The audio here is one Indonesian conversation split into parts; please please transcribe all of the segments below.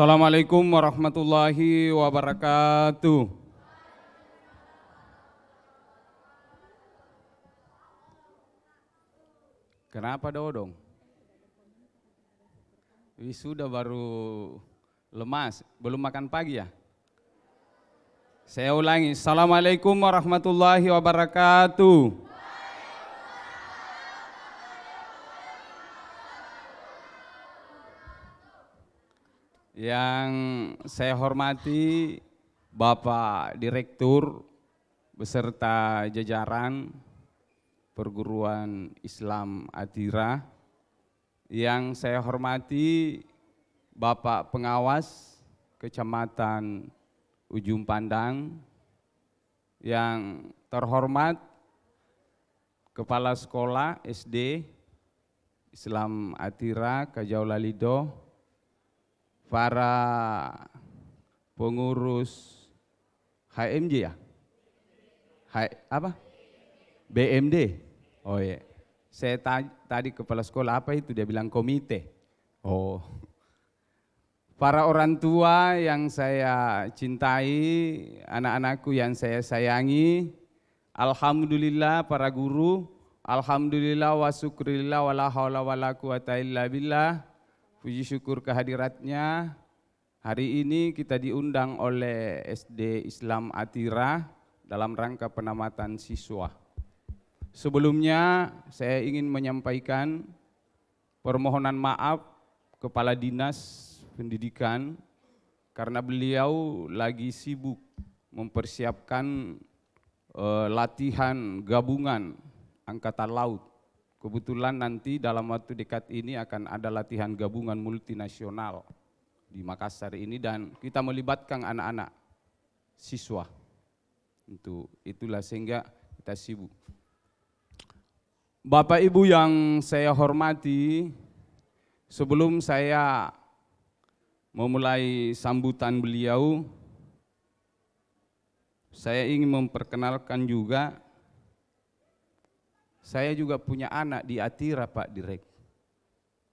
Assalamualaikum warahmatullahi wabarakatuh. Kenapa dodong? Sudah baru lemas, belum makan pagi ya? Saya ulangi, Assalamualaikum warahmatullahi wabarakatuh. yang saya hormati Bapak Direktur beserta jajaran Perguruan Islam Atira, yang saya hormati Bapak Pengawas Kecamatan Ujung Pandang, yang terhormat Kepala Sekolah SD Islam Atira Kajaulalido, para pengurus HMJ ya? H, apa? BMD. Oh iya. Saya tadi kepala sekolah apa itu dia bilang komite. Oh. Para orang tua yang saya cintai, anak-anakku yang saya sayangi, alhamdulillah para guru, alhamdulillah wa syukrillah wa la haula wa quwata illa billah puji syukur kehadiratnya. Hari ini kita diundang oleh SD Islam Atira dalam rangka penamatan siswa. Sebelumnya saya ingin menyampaikan permohonan maaf Kepala Dinas Pendidikan karena beliau lagi sibuk mempersiapkan e, latihan gabungan angkatan laut Kebetulan nanti dalam waktu dekat ini akan ada latihan gabungan multinasional di Makassar ini dan kita melibatkan anak-anak siswa. Untuk itulah sehingga kita sibuk. Bapak Ibu yang saya hormati, sebelum saya memulai sambutan beliau, saya ingin memperkenalkan juga saya juga punya anak di Atira Pak Direk.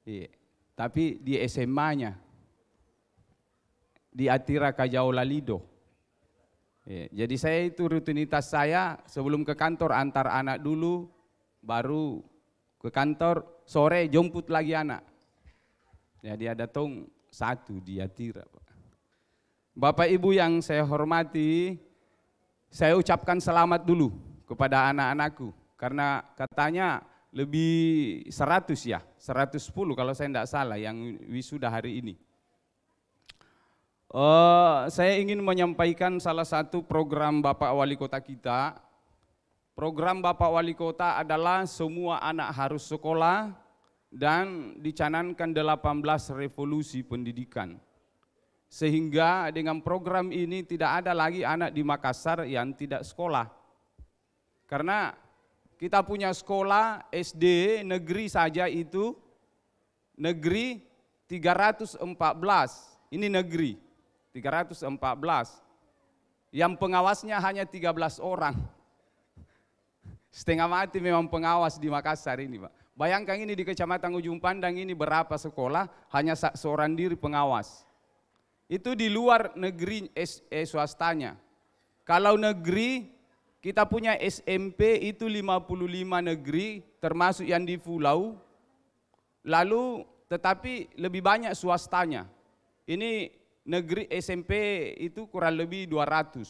Iya. Tapi di SMA-nya di Atira Kajaola Lido. Iya. Jadi saya itu rutinitas saya sebelum ke kantor antar anak dulu, baru ke kantor sore jemput lagi anak. Jadi ada tong satu di Atira. Pak. Bapak Ibu yang saya hormati, saya ucapkan selamat dulu kepada anak-anakku karena katanya lebih 100 ya, 110 kalau saya tidak salah yang wisuda hari ini. Uh, saya ingin menyampaikan salah satu program Bapak Wali Kota kita. Program Bapak Wali Kota adalah semua anak harus sekolah dan dicanankan 18 revolusi pendidikan. Sehingga dengan program ini tidak ada lagi anak di Makassar yang tidak sekolah. Karena kita punya sekolah SD negeri saja itu negeri 314. Ini negeri 314. Yang pengawasnya hanya 13 orang. Setengah mati memang pengawas di Makassar ini, Pak. Bayangkan ini di Kecamatan Ujung Pandang ini berapa sekolah hanya seorang diri pengawas. Itu di luar negeri eh, swastanya. Kalau negeri kita punya SMP itu 55 negeri termasuk yang di pulau. Lalu tetapi lebih banyak swastanya. Ini negeri SMP itu kurang lebih 200.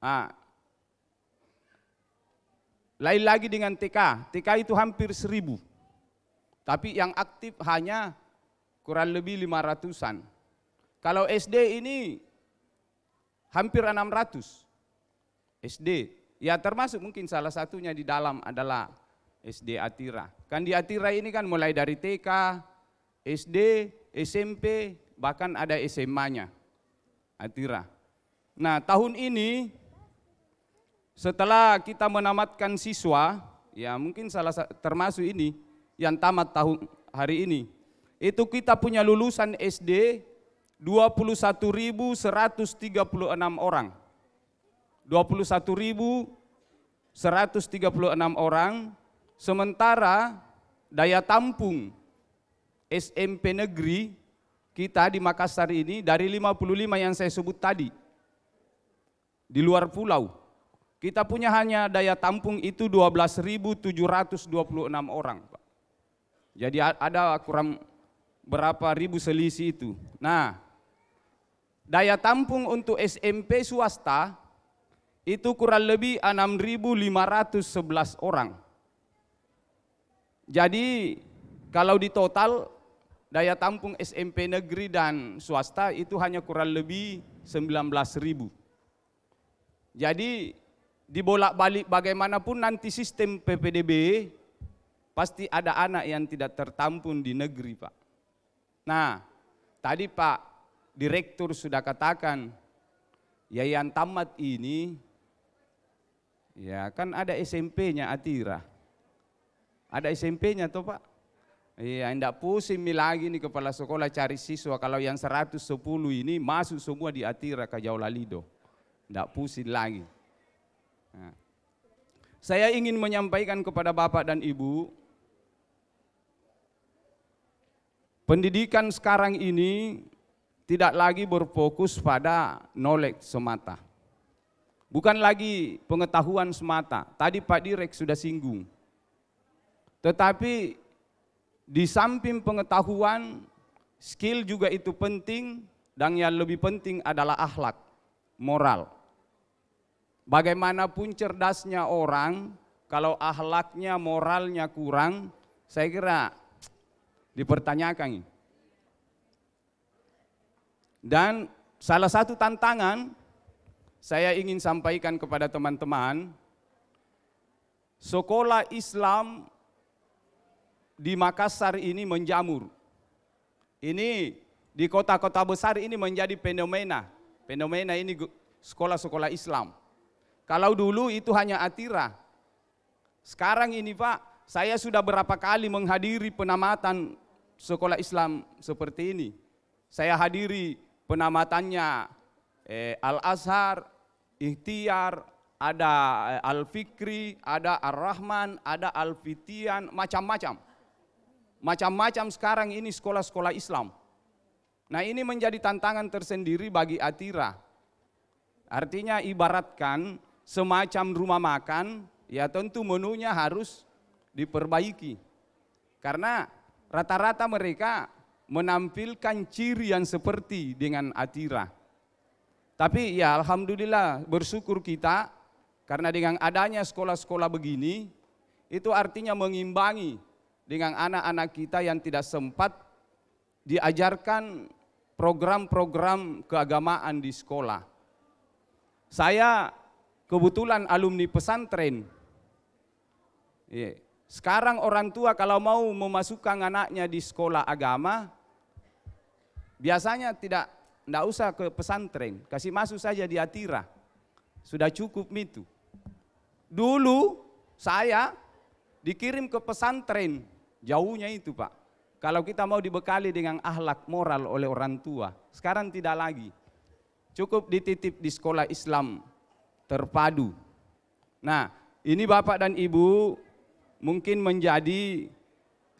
Nah, lain lagi dengan TK, TK itu hampir 1000. Tapi yang aktif hanya kurang lebih 500-an. Kalau SD ini hampir 600 SD. Ya termasuk mungkin salah satunya di dalam adalah SD Atira. Kan di Atira ini kan mulai dari TK, SD, SMP, bahkan ada SMA-nya. Atira. Nah tahun ini setelah kita menamatkan siswa, ya mungkin salah termasuk ini yang tamat tahun hari ini, itu kita punya lulusan SD 21.136 orang. 21.136 orang, sementara daya tampung SMP negeri kita di Makassar ini dari 55 yang saya sebut tadi di luar pulau. Kita punya hanya daya tampung itu 12.726 orang, Pak. Jadi ada kurang berapa ribu selisih itu. Nah, daya tampung untuk SMP swasta itu kurang lebih 6.511 orang. Jadi kalau di total daya tampung SMP negeri dan swasta itu hanya kurang lebih 19.000. Jadi dibolak-balik bagaimanapun nanti sistem PPDB pasti ada anak yang tidak tertampung di negeri, Pak. Nah, tadi Pak direktur sudah katakan, ya yang Tamat ini, ya kan ada SMP-nya Atira. Ada SMP-nya toh Pak? Iya, enggak pusing lagi nih kepala sekolah cari siswa. Kalau yang 110 ini masuk semua di Atira ke Lido. Enggak pusing lagi. Nah. Saya ingin menyampaikan kepada Bapak dan Ibu, pendidikan sekarang ini tidak lagi berfokus pada knowledge semata. Bukan lagi pengetahuan semata. Tadi Pak Direk sudah singgung. Tetapi di samping pengetahuan, skill juga itu penting dan yang lebih penting adalah akhlak, moral. Bagaimanapun cerdasnya orang, kalau akhlaknya, moralnya kurang, saya kira dipertanyakan. Dan salah satu tantangan saya ingin sampaikan kepada teman-teman, sekolah Islam di Makassar ini menjamur. Ini di kota-kota besar ini menjadi fenomena. Fenomena ini sekolah-sekolah Islam. Kalau dulu itu hanya atira. Sekarang ini Pak, saya sudah berapa kali menghadiri penamatan sekolah Islam seperti ini. Saya hadiri penamatannya eh, Al-Azhar, Ikhtiar, ada eh, Al-Fikri, ada Ar-Rahman, ada Al-Fitian, macam-macam. Macam-macam sekarang ini sekolah-sekolah Islam. Nah ini menjadi tantangan tersendiri bagi Atira. Artinya ibaratkan semacam rumah makan, ya tentu menunya harus diperbaiki. Karena rata-rata mereka menampilkan ciri yang seperti dengan Atira. Tapi ya Alhamdulillah bersyukur kita karena dengan adanya sekolah-sekolah begini itu artinya mengimbangi dengan anak-anak kita yang tidak sempat diajarkan program-program keagamaan di sekolah. Saya kebetulan alumni pesantren. Iya. Sekarang orang tua kalau mau memasukkan anaknya di sekolah agama, Biasanya tidak tidak usah ke pesantren, kasih masuk saja di Atira. Sudah cukup itu. Dulu saya dikirim ke pesantren, jauhnya itu Pak. Kalau kita mau dibekali dengan ahlak moral oleh orang tua, sekarang tidak lagi. Cukup dititip di sekolah Islam terpadu. Nah, ini Bapak dan Ibu mungkin menjadi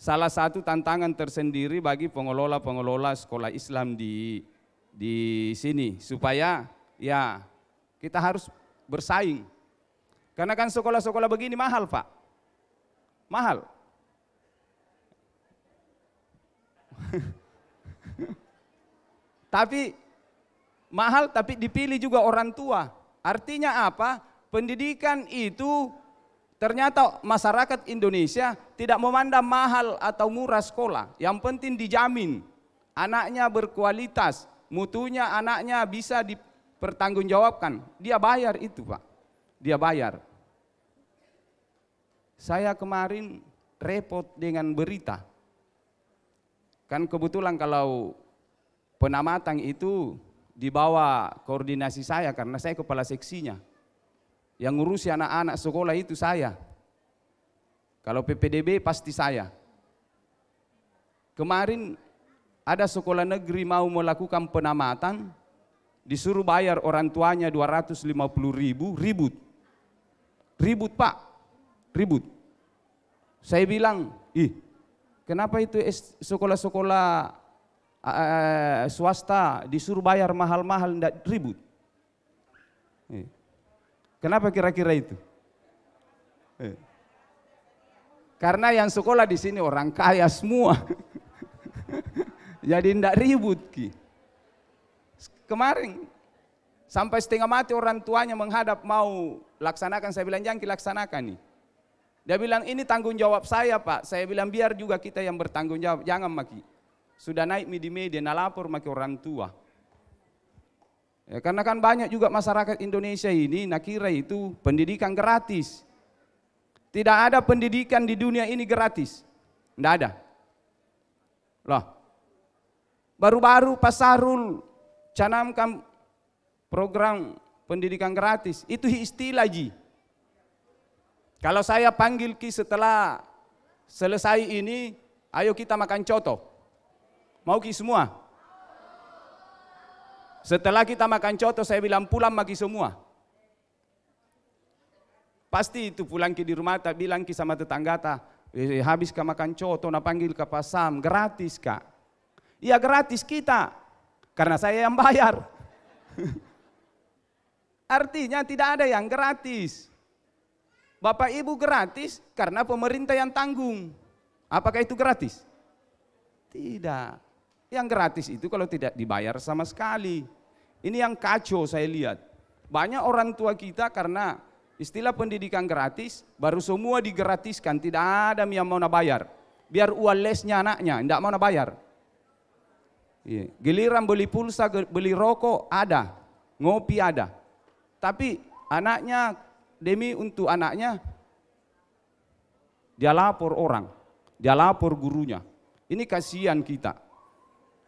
salah satu tantangan tersendiri bagi pengelola-pengelola sekolah Islam di di sini supaya ya kita harus bersaing. Karena kan sekolah-sekolah begini mahal, Pak. Mahal. tapi mahal tapi dipilih juga orang tua. Artinya apa? Pendidikan itu Ternyata masyarakat Indonesia tidak memandang mahal atau murah sekolah. Yang penting dijamin anaknya berkualitas, mutunya anaknya bisa dipertanggungjawabkan. Dia bayar itu, Pak. Dia bayar. Saya kemarin repot dengan berita. Kan kebetulan kalau penamatan itu dibawa koordinasi saya karena saya kepala seksinya yang ngurusi anak-anak sekolah itu saya. Kalau PPDB pasti saya. Kemarin ada sekolah negeri mau melakukan penamatan, disuruh bayar orang tuanya 250 ribu, ribut. Ribut pak, ribut. Saya bilang, ih kenapa itu sekolah-sekolah eh, swasta disuruh bayar mahal-mahal, tidak ribut. Eh, Kenapa kira-kira itu? Eh. Karena yang sekolah di sini orang kaya semua. Jadi tidak ribut ki. Kemarin sampai setengah mati orang tuanya menghadap mau laksanakan saya bilang jangan laksanakan nih. Dia bilang ini tanggung jawab saya pak. Saya bilang biar juga kita yang bertanggung jawab jangan maki. Sudah naik media media nalapor maki orang tua. Ya, karena kan banyak juga masyarakat Indonesia ini nakira itu pendidikan gratis. Tidak ada pendidikan di dunia ini gratis. Tidak ada. Loh. Baru-baru pasarul canamkan program pendidikan gratis. Itu istilah ji. Kalau saya panggil Ki setelah selesai ini, ayo kita makan coto. Mau Ki semua? Setelah kita makan coto, saya bilang pulang bagi semua. Pasti itu pulang ke di rumah tak bilang ke sama tetangga tak, eh, habis kau makan coto, nak panggil ke pasam, gratis kak. Iya gratis kita, karena saya yang bayar. Artinya tidak ada yang gratis. Bapak Ibu gratis karena pemerintah yang tanggung. Apakah itu gratis? Tidak. Yang gratis itu kalau tidak dibayar sama sekali. Ini yang kacau saya lihat. Banyak orang tua kita karena istilah pendidikan gratis, baru semua digratiskan, tidak ada yang mau bayar. Biar uang lesnya anaknya, tidak mau bayar. Iya. Giliran beli pulsa, beli rokok, ada. Ngopi ada. Tapi anaknya, demi untuk anaknya, dia lapor orang, dia lapor gurunya. Ini kasihan kita.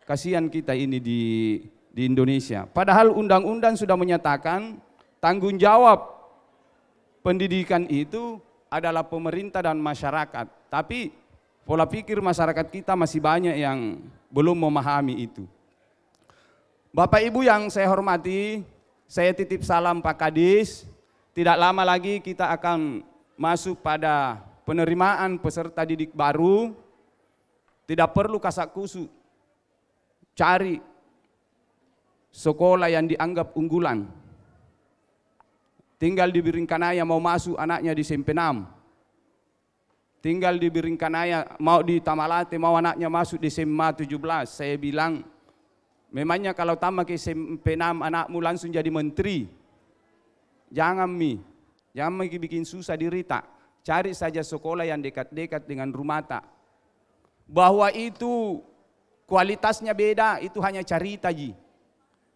Kasihan kita ini di di Indonesia. Padahal undang-undang sudah menyatakan tanggung jawab pendidikan itu adalah pemerintah dan masyarakat. Tapi pola pikir masyarakat kita masih banyak yang belum memahami itu. Bapak Ibu yang saya hormati, saya titip salam Pak Kadis. Tidak lama lagi kita akan masuk pada penerimaan peserta didik baru. Tidak perlu kasak kusuk cari sekolah yang dianggap unggulan. Tinggal di Biringkanaya mau masuk anaknya di SMP 6. Tinggal di Biringkanaya mau di Tamalate mau anaknya masuk di SMA 17. Saya bilang memangnya kalau tamat ke SMP 6 anakmu langsung jadi menteri. Jangan mi. Jangan bikin susah diri tak. Cari saja sekolah yang dekat-dekat dengan rumah tak. Bahwa itu Kualitasnya beda, itu hanya cerita ji.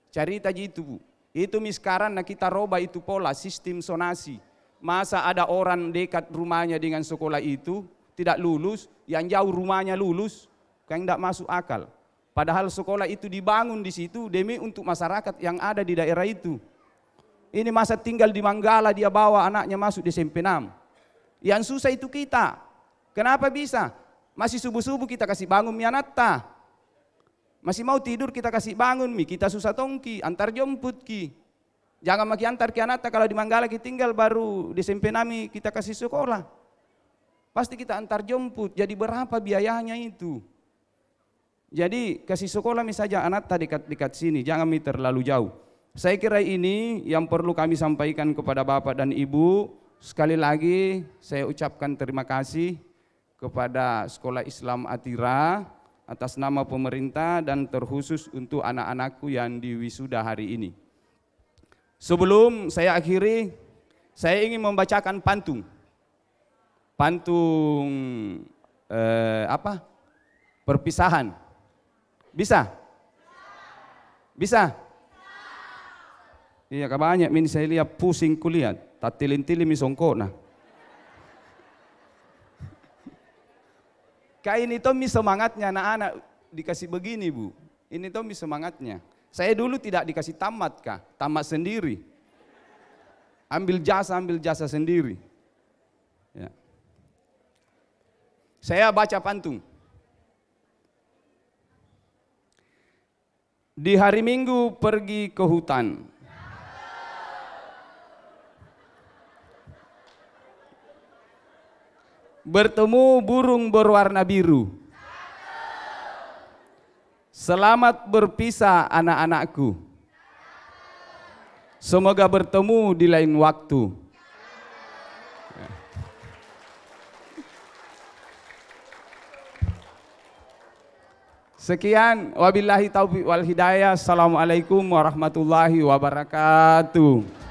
Cerita ji itu, Bu. Itu miskaran nah kita roba itu pola sistem sonasi. Masa ada orang dekat rumahnya dengan sekolah itu tidak lulus, yang jauh rumahnya lulus, kan tidak masuk akal. Padahal sekolah itu dibangun di situ demi untuk masyarakat yang ada di daerah itu. Ini masa tinggal di Manggala dia bawa anaknya masuk di SMP 6. Yang susah itu kita. Kenapa bisa? Masih subuh-subuh kita kasih bangun mianata. Masih mau tidur kita kasih bangun mi, kita susah tongki, antar jemput ki. Jangan maki antar ki anata kalau di Manggala kita tinggal baru di SMP nami kita kasih sekolah. Pasti kita antar jemput, jadi berapa biayanya itu? Jadi kasih sekolah misalnya anak anata dekat dekat sini, jangan mi terlalu jauh. Saya kira ini yang perlu kami sampaikan kepada Bapak dan Ibu. Sekali lagi saya ucapkan terima kasih kepada Sekolah Islam Atira atas nama pemerintah dan terkhusus untuk anak-anakku yang diwisuda hari ini. Sebelum saya akhiri, saya ingin membacakan pantung. Pantung eh, apa? Perpisahan. Bisa? Bisa? Iya, kabarnya ini saya lihat pusing kuliah, tak tilin misongko nah. Kayak ini Tommy semangatnya anak-anak dikasih begini bu. Ini Tommy semangatnya. Saya dulu tidak dikasih tamat kah? Tamat sendiri. Ambil jasa, ambil jasa sendiri. Ya. Saya baca pantun. Di hari Minggu pergi ke hutan. bertemu burung berwarna biru. Selamat berpisah anak-anakku. Semoga bertemu di lain waktu. Sekian wabillahi taufiq wal hidayah. Assalamualaikum warahmatullahi wabarakatuh.